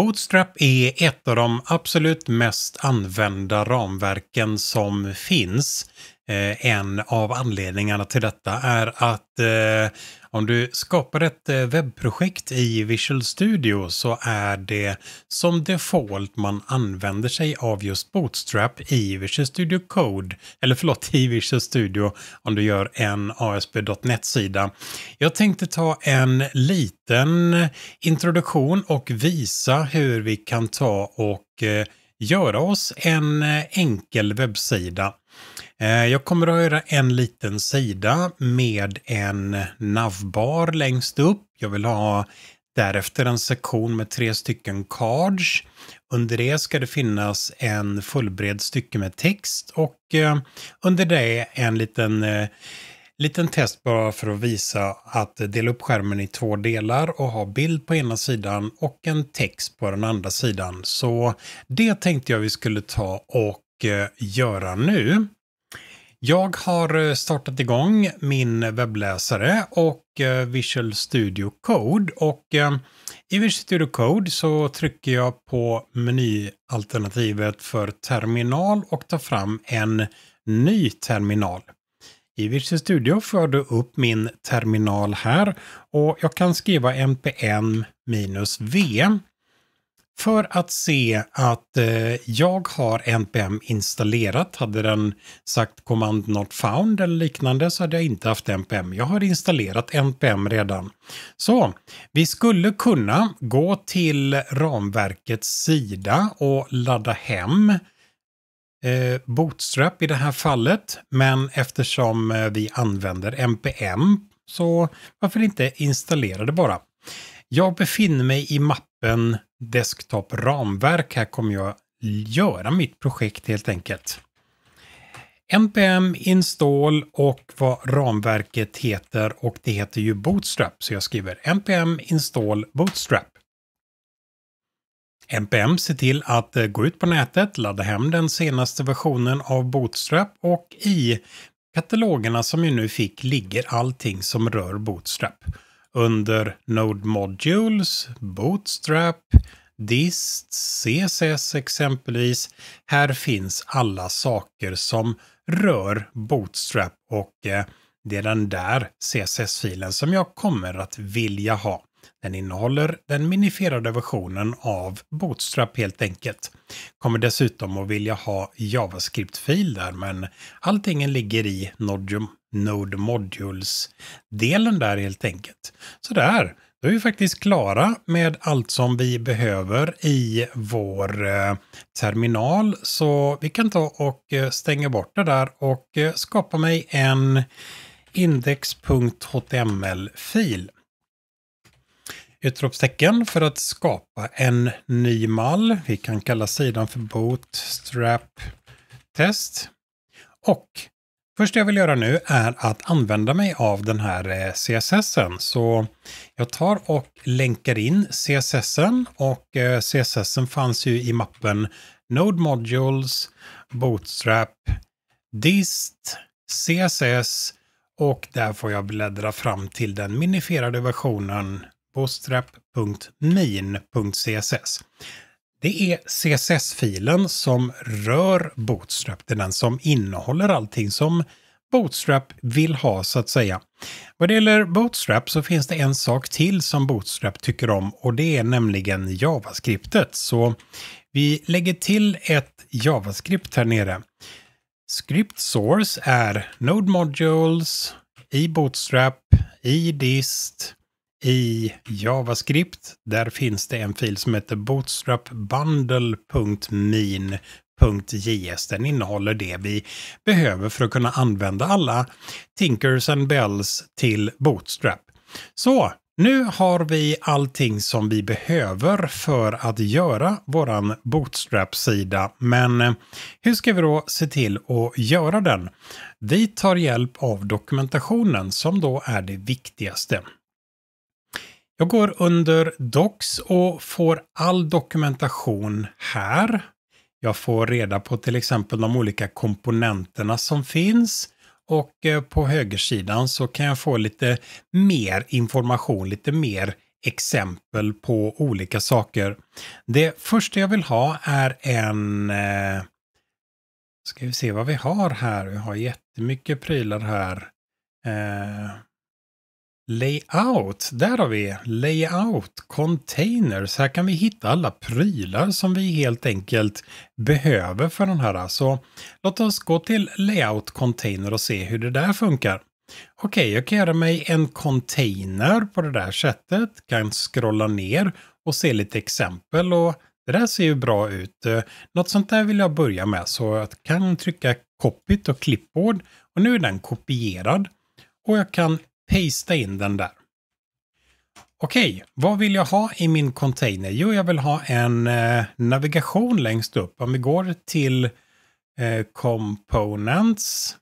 Bootstrap är ett av de absolut mest använda ramverken som finns. Eh, en av anledningarna till detta är att eh, om du skapar ett eh, webbprojekt i Visual Studio så är det som default man använder sig av just Bootstrap i Visual Studio Code. Eller förlåt, i Visual Studio om du gör en ASP.NET-sida. Jag tänkte ta en liten introduktion och visa hur vi kan ta och eh, göra oss en eh, enkel webbsida. Eh, jag kommer att göra en liten sida med en navbar längst upp. Jag vill ha därefter en sektion med tre stycken cards. Under det ska det finnas en fullbred stycke med text och eh, under det en liten Liten test bara för att visa att dela upp skärmen i två delar och ha bild på ena sidan och en text på den andra sidan. Så det tänkte jag vi skulle ta och eh, göra nu. Jag har eh, startat igång min webbläsare och eh, Visual Studio Code och i Visual Studio Code så trycker jag på menyalternativet för terminal och tar fram en ny terminal. I Visual Studio får du upp min terminal här och jag kan skriva npm-v för att se att eh, jag har npm installerat. Hade den sagt command not found eller liknande så hade jag inte haft npm. Jag har installerat npm redan. Så vi skulle kunna gå till ramverkets sida och ladda hem Eh, bootstrap i det här fallet, men eftersom eh, vi använder NPM så varför inte installera det bara? Jag befinner mig i mappen Desktop ramverk. Här kommer jag göra mitt projekt helt enkelt. NPM install och vad ramverket heter och det heter ju Bootstrap så jag skriver NPM install Bootstrap. NPM ser till att eh, gå ut på nätet, ladda hem den senaste versionen av Bootstrap och i katalogerna som vi nu fick ligger allting som rör Bootstrap. Under Node Modules, Bootstrap, Dist, CSS exempelvis. Här finns alla saker som rör Bootstrap och eh, det är den där CSS-filen som jag kommer att vilja ha. Den innehåller den minifierade versionen av Bootstrap helt enkelt. Kommer dessutom att vilja ha JavaScript-fil där men allting ligger i Node Modules-delen där helt enkelt. Så där, då är vi faktiskt klara med allt som vi behöver i vår eh, terminal. Så vi kan ta och eh, stänga bort det där och eh, skapa mig en index.html-fil utropstecken för att skapa en ny mall. Vi kan kalla sidan för Bootstrap Test. Och först jag vill göra nu är att använda mig av den här eh, CSSen. Så jag tar och länkar in CSSen och eh, CSSen fanns ju i mappen Node Modules, Bootstrap, Dist, CSS och där får jag bläddra fram till den minifierade versionen Bootstrap.min.css Det är CSS-filen som rör Bootstrap. Det är den som innehåller allting som Bootstrap vill ha så att säga. Vad det gäller Bootstrap så finns det en sak till som Bootstrap tycker om och det är nämligen JavaScriptet. Så vi lägger till ett JavaScript här nere. Script source är Node Modules i Bootstrap, i Dist, i JavaScript. Där finns det en fil som heter bootstrapbundle.min.js. Den innehåller det vi behöver för att kunna använda alla Tinkers and Bells till Bootstrap. Så nu har vi allting som vi behöver för att göra våran Bootstrap-sida. Men eh, hur ska vi då se till att göra den? Vi tar hjälp av dokumentationen som då är det viktigaste. Jag går under Docs och får all dokumentation här. Jag får reda på till exempel de olika komponenterna som finns och eh, på högersidan så kan jag få lite mer information, lite mer exempel på olika saker. Det första jag vill ha är en... Eh, ska vi se vad vi har här? Vi har jättemycket prylar här. Eh, Layout, där har vi layout, containers. Här kan vi hitta alla prylar som vi helt enkelt behöver för den här. Så låt oss gå till layout container och se hur det där funkar. Okej, okay, jag kan göra mig en container på det där sättet. Kan scrolla ner och se lite exempel och det där ser ju bra ut. Eh, något sånt där vill jag börja med så jag kan trycka Copy och clipboard och nu är den kopierad och jag kan Pasta in den där. Okej, okay, vad vill jag ha i min container? Jo, jag vill ha en eh, navigation längst upp. Om vi går till eh, Components.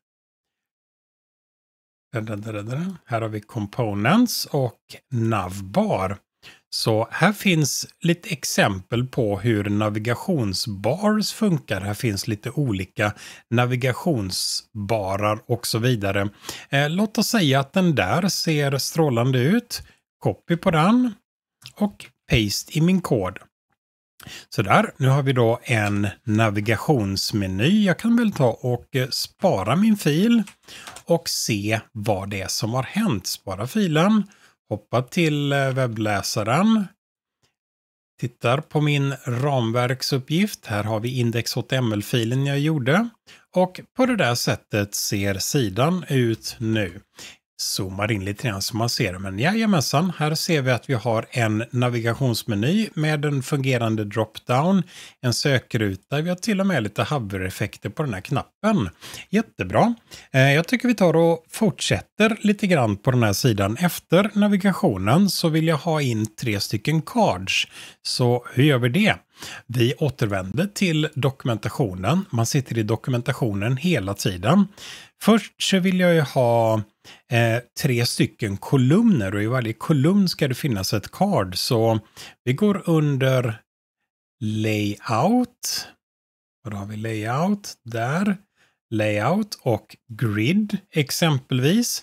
Där, där, där, här har vi Components och Navbar. Så här finns lite exempel på hur navigationsbars funkar. Här finns lite olika navigationsbarar och så vidare. Eh, låt oss säga att den där ser strålande ut. Copy på den och paste i min kod. Så där, nu har vi då en navigationsmeny. Jag kan väl ta och eh, spara min fil och se vad det är som har hänt. Spara filen hoppar till eh, webbläsaren. Tittar på min ramverksuppgift. Här har vi indexml filen jag gjorde. Och på det där sättet ser sidan ut nu zoomar in lite grann så man ser det. Men jajamensan, här ser vi att vi har en navigationsmeny med en fungerande drop-down, en sökruta. Vi har till och med lite hover-effekter på den här knappen. Jättebra. Eh, jag tycker vi tar och fortsätter lite grann på den här sidan. Efter navigationen så vill jag ha in tre stycken cards. Så hur gör vi det? Vi återvänder till dokumentationen. Man sitter i dokumentationen hela tiden. Först så vill jag ju ha eh, tre stycken kolumner och i varje kolumn ska det finnas ett card. Så vi går under layout. Och då har vi layout där, layout och grid exempelvis.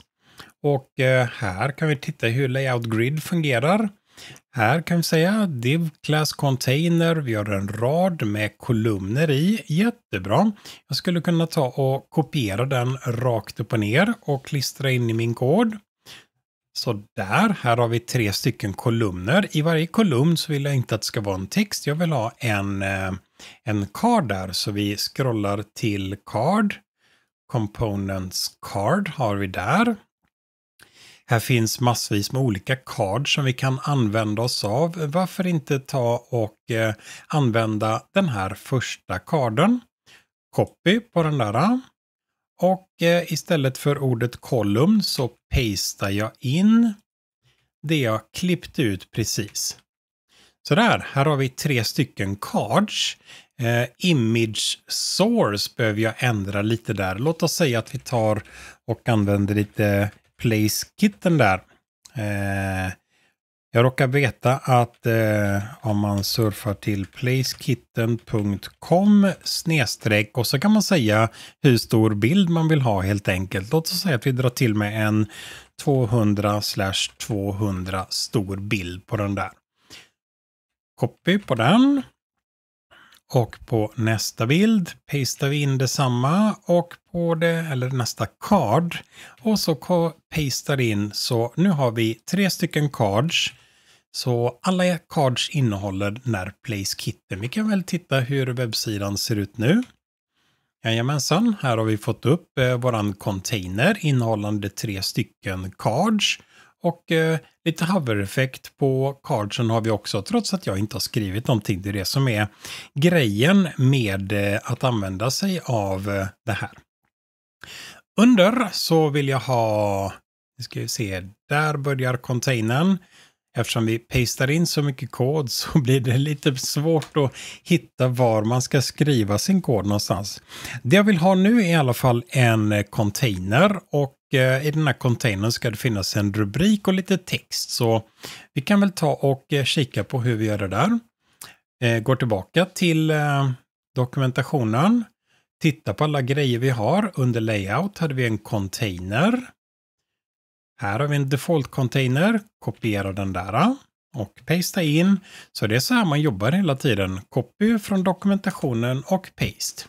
Och eh, här kan vi titta hur layout grid fungerar. Här kan vi säga div class container. Vi har en rad med kolumner i. Jättebra. Jag skulle kunna ta och kopiera den rakt upp och ner och klistra in i min kod. Så där, här har vi tre stycken kolumner. I varje kolumn så vill jag inte att det ska vara en text. Jag vill ha en, eh, en card där. Så vi scrollar till card. Components card har vi där. Här finns massvis med olika cards som vi kan använda oss av. Varför inte ta och eh, använda den här första karden? Copy på den där. Och eh, istället för ordet kolumn så pastar jag in det jag klippte ut precis. Sådär, här har vi tre stycken cards. Eh, image source behöver jag ändra lite där. Låt oss säga att vi tar och använder lite Place-kitten där. Eh, jag råkar veta att eh, om man surfar till placekitten.com snedstreck och så kan man säga hur stor bild man vill ha helt enkelt. Låt oss säga att vi drar till med en 200 200 stor bild på den där. Copy på den. Och på nästa bild pastar vi in detsamma och på det, eller nästa card. Och så pastar in, så nu har vi tre stycken cards. Så alla cards innehåller NärPlace kitten. Vi kan väl titta hur webbsidan ser ut nu. Jajamensan, här har vi fått upp eh, våran container innehållande tre stycken cards. Och eh, lite hover-effekt på cardsen har vi också, trots att jag inte har skrivit någonting. Det är det som är grejen med eh, att använda sig av eh, det här. Under så vill jag ha, nu ska vi se, där börjar containern. Eftersom vi pastar in så mycket kod så blir det lite svårt att hitta var man ska skriva sin kod någonstans. Det jag vill ha nu är i alla fall en container och Eh, i den här containern ska det finnas en rubrik och lite text. Så vi kan väl ta och eh, kika på hur vi gör det där. Eh, går tillbaka till dokumentationen. Titta på alla grejer vi har. Under layout hade vi en container. Här har vi en default-container. Kopiera den där och pasta in. Så det är så här man jobbar hela tiden. Copy från dokumentationen och paste.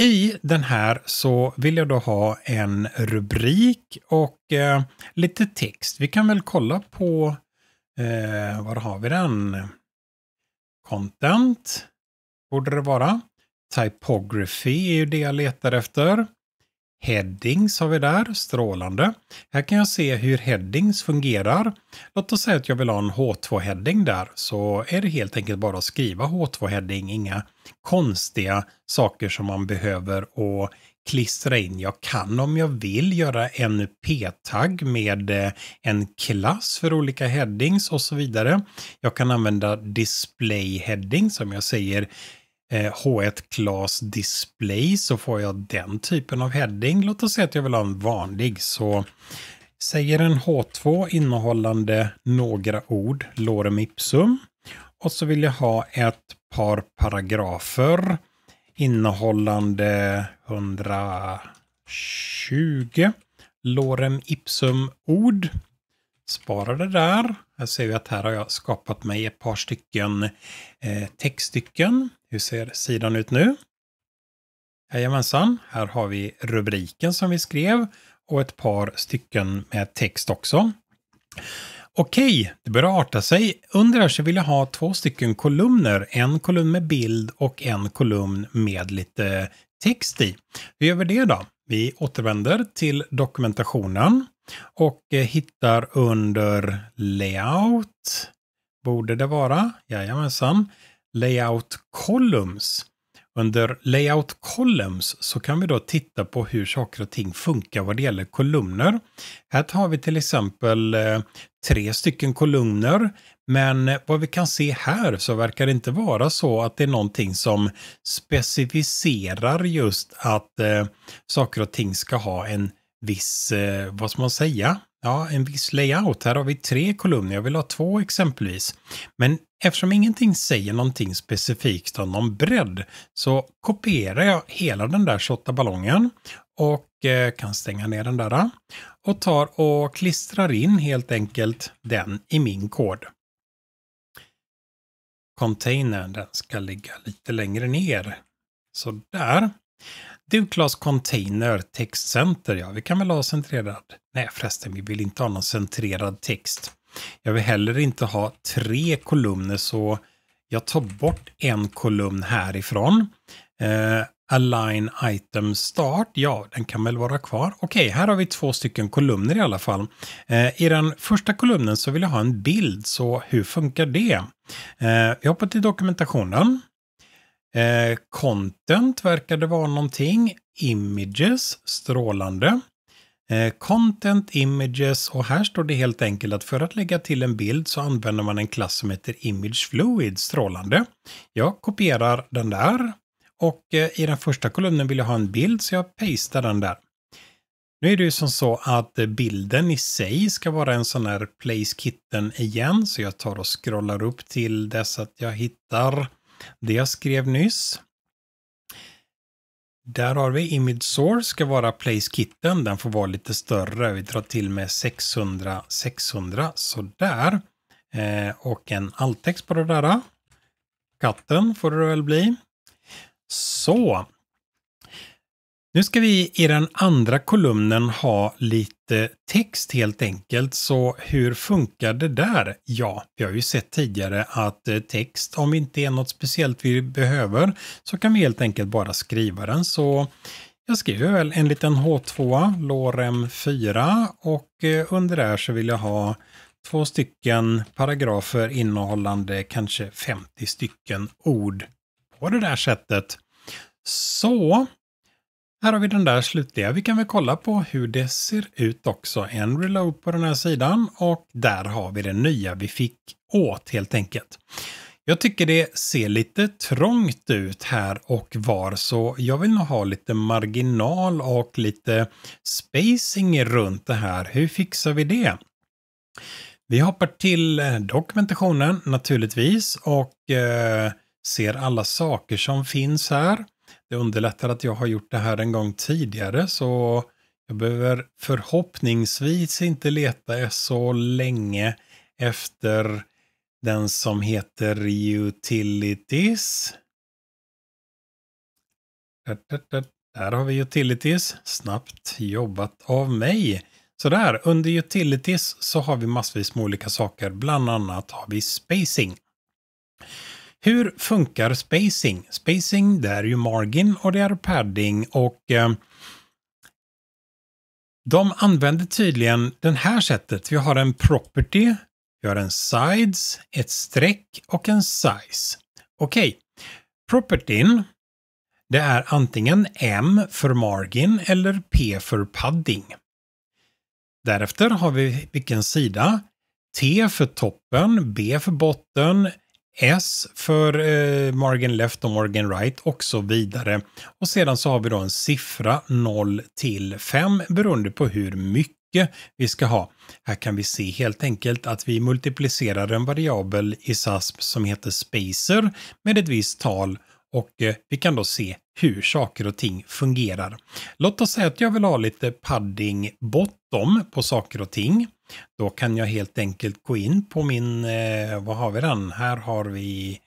I den här så vill jag då ha en rubrik och eh, lite text. Vi kan väl kolla på, eh, var har vi den? Content borde det vara. Typography är ju det jag letar efter. Headings har vi där, strålande. Här kan jag se hur headings fungerar. Låt oss säga att jag vill ha en H2-heading där, så är det helt enkelt bara att skriva H2-heading, inga konstiga saker som man behöver och klistra in. Jag kan om jag vill göra en p-tagg med eh, en klass för olika headings och så vidare. Jag kan använda display headings som jag säger H1 eh, Class Display så får jag den typen av heading. Låt oss säga att jag vill ha en vanlig. Så säger en H2 innehållande några ord, lorem ipsum. Och så vill jag ha ett par paragrafer innehållande 120 lorem ipsum ord. Spara det där. Här ser vi att här har jag skapat mig ett par stycken eh, textstycken. Hur ser sidan ut nu? Jajamensan, här har vi rubriken som vi skrev och ett par stycken med text också. Okej, det börjar arta sig. Under här så vill jag ha två stycken kolumner. En kolumn med bild och en kolumn med lite text i. Hur gör vi det då? Vi återvänder till dokumentationen. Och eh, hittar under layout, borde det vara, jajamensan, layout columns. Under layout columns så kan vi då titta på hur saker och ting funkar vad det gäller kolumner. Här tar vi till exempel eh, tre stycken kolumner. Men eh, vad vi kan se här så verkar det inte vara så att det är någonting som specificerar just att eh, saker och ting ska ha en viss, eh, vad ska man säga? Ja, en viss layout. Här har vi tre kolumner. Jag vill ha två exempelvis. Men eftersom ingenting säger någonting specifikt om någon bredd så kopierar jag hela den där 28 ballongen och eh, kan stänga ner den där eh, och tar och klistrar in helt enkelt den i min kod. Containern den ska ligga lite längre ner. Så där. Douglas Container textcenter. ja vi kan väl ha centrerad. Nej förresten, vi vill inte ha någon centrerad text. Jag vill heller inte ha tre kolumner så jag tar bort en kolumn härifrån. Eh, align item start, ja den kan väl vara kvar. Okej, här har vi två stycken kolumner i alla fall. Eh, I den första kolumnen så vill jag ha en bild, så hur funkar det? Eh, jag hoppar till dokumentationen. Eh, content verkade vara någonting. Images, strålande. Eh, content, images och här står det helt enkelt att för att lägga till en bild så använder man en klass som heter image fluid, strålande. Jag kopierar den där och eh, i den första kolumnen vill jag ha en bild så jag pastar den där. Nu är det ju som så att eh, bilden i sig ska vara en sån här place kitten igen, så jag tar och scrollar upp till dess att jag hittar det jag skrev nyss. Där har vi Image Source ska vara Place-kitten. Den får vara lite större. Vi drar till med 600 600 sådär. Eh, och en alt-text på det där. Katten får det väl bli. Så, nu ska vi i den andra kolumnen ha lite text helt enkelt. Så hur funkar det där? Ja, vi har ju sett tidigare att eh, text, om det inte är något speciellt vi behöver, så kan vi helt enkelt bara skriva den. Så jag skriver väl en liten H2, lorem 4 och eh, under där så vill jag ha två stycken paragrafer innehållande kanske 50 stycken ord på det där sättet. Så här har vi den där slutliga. Vi kan väl kolla på hur det ser ut också. En reload på den här sidan och där har vi den nya vi fick åt helt enkelt. Jag tycker det ser lite trångt ut här och var så jag vill nog ha lite marginal och lite spacing runt det här. Hur fixar vi det? Vi hoppar till eh, dokumentationen naturligtvis och eh, ser alla saker som finns här det underlättar att jag har gjort det här en gång tidigare så jag behöver förhoppningsvis inte leta så länge efter den som heter Utilities. Där, har vi Utilities. Snabbt jobbat av mig. Sådär, under Utilities så har vi massvis med olika saker. Bland annat har vi Spacing. Hur funkar spacing? Spacing, det är ju margin och det är padding och eh, de använder tydligen det här sättet. Vi har en property, vi har en sides, ett streck och en size. Okej, okay. propertyn det är antingen M för margin eller P för padding. Därefter har vi vilken sida. T för toppen, B för botten, S för eh, margin left och margin right och så vidare. Och sedan så har vi då en siffra 0 till 5 beroende på hur mycket vi ska ha. Här kan vi se helt enkelt att vi multiplicerar en variabel i SASP som heter spacer med ett visst tal och eh, vi kan då se hur saker och ting fungerar. Låt oss säga att jag vill ha lite padding bottom på saker och ting. Då kan jag helt enkelt gå in på min, eh, vad har vi den? Här har vi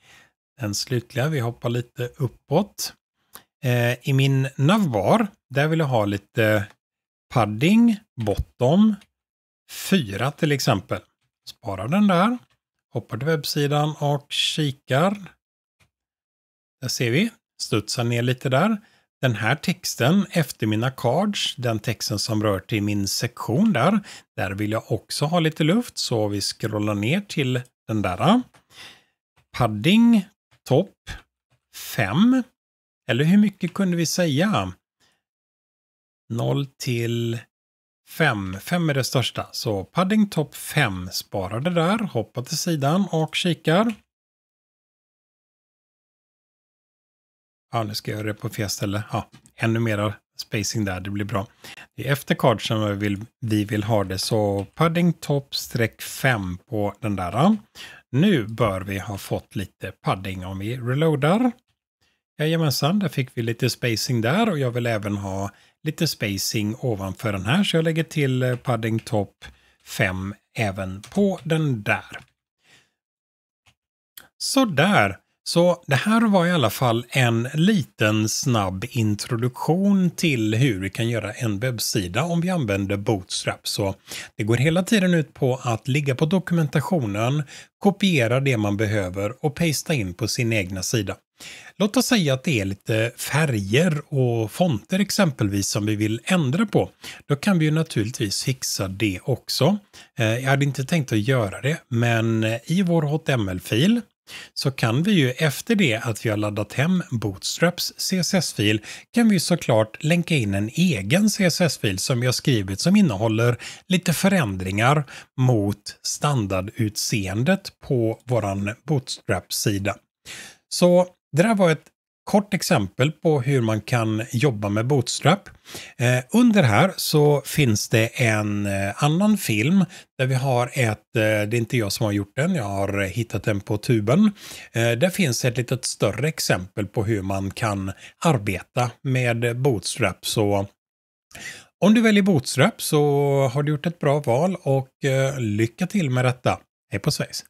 den slutliga, vi hoppar lite uppåt. Eh, I min navbar, där vill jag ha lite padding, bottom, 4 till exempel. Sparar den där, hoppar till webbsidan och kikar. Där ser vi, studsar ner lite där den här texten efter mina cards, den texten som rör till min sektion där, där vill jag också ha lite luft så vi scrollar ner till den där. Padding, topp, 5. Eller hur mycket kunde vi säga? 0 till 5. 5 är det största. Så padding topp 5 det där, hoppar till sidan och kikar. ja, nu ska jag göra det på fel ställe. Ja, ännu mera spacing där, det blir bra. Det är efter cardsen vi vill, vi vill ha det, så padding topp streck 5 på den där. Nu bör vi ha fått lite padding om vi reloadar. Jajamensan, där fick vi lite spacing där och jag vill även ha lite spacing ovanför den här så jag lägger till eh, padding topp 5 även på den där. Så där. Så det här var i alla fall en liten snabb introduktion till hur vi kan göra en webbsida om vi använder Bootstrap. Så det går hela tiden ut på att ligga på dokumentationen, kopiera det man behöver och pasta in på sin egna sida. Låt oss säga att det är lite färger och fonter exempelvis som vi vill ändra på. Då kan vi ju naturligtvis fixa det också. Eh, jag hade inte tänkt att göra det, men eh, i vår HTML-fil så kan vi ju efter det att vi har laddat hem Bootstraps CSS-fil kan vi såklart länka in en egen CSS-fil som vi har skrivit som innehåller lite förändringar mot standardutseendet på våran Bootstrap-sida. Så det där var ett kort exempel på hur man kan jobba med Bootstrap. Eh, under här så finns det en eh, annan film där vi har ett, eh, det är inte jag som har gjort den, jag har hittat den på tuben. Där finns ett litet större exempel på hur man kan arbeta med Bootstrap. Så om du väljer Bootstrap så har du gjort ett bra val och lycka till med detta. Hej på svejs!